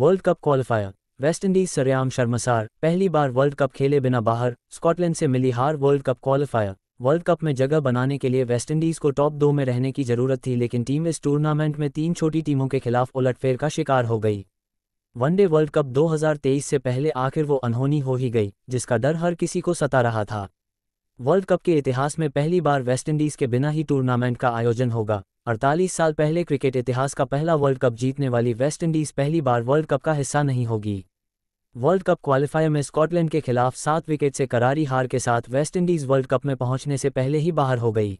world cup qualifier West Indies सरेआम शर्मसार पहली बार वर्ल्ड कप खेले बिना बाहर स्कॉटलैंड से मिली हार world cup qualifier world cup में जगह बनाने के लिए वेस्टइंडीज को टॉप दो में रहने की जरूरत थी लेकिन टीम इस टूर्नामेंट में तीन छोटी टीमों के खिलाफ उलटफेर का शिकार हो गई वनडे वर्ल्ड कप 2023 से पहले आखिर वो अनहोनी हो ही गई जिसका डर हर किसी को सता रहा था वर्ल्ड कप के इतिहास में पहली बार वेस्टइंडीज के बिना ही टूर्नामेंट का आयोजन होगा 48 साल पहले क्रिकेट इतिहास का पहला वर्ल्ड कप जीतने वाली वेस्टइंडीज पहली बार वर्ल्ड कप का हिस्सा नहीं होगी वर्ल्ड कप क्वालिफायर में स्कॉटलैंड के खिलाफ सात विकेट से करारी हार के साथ वेस्टइंडीज वर्ल्ड कप में पहुंचने से पहले ही बाहर हो गई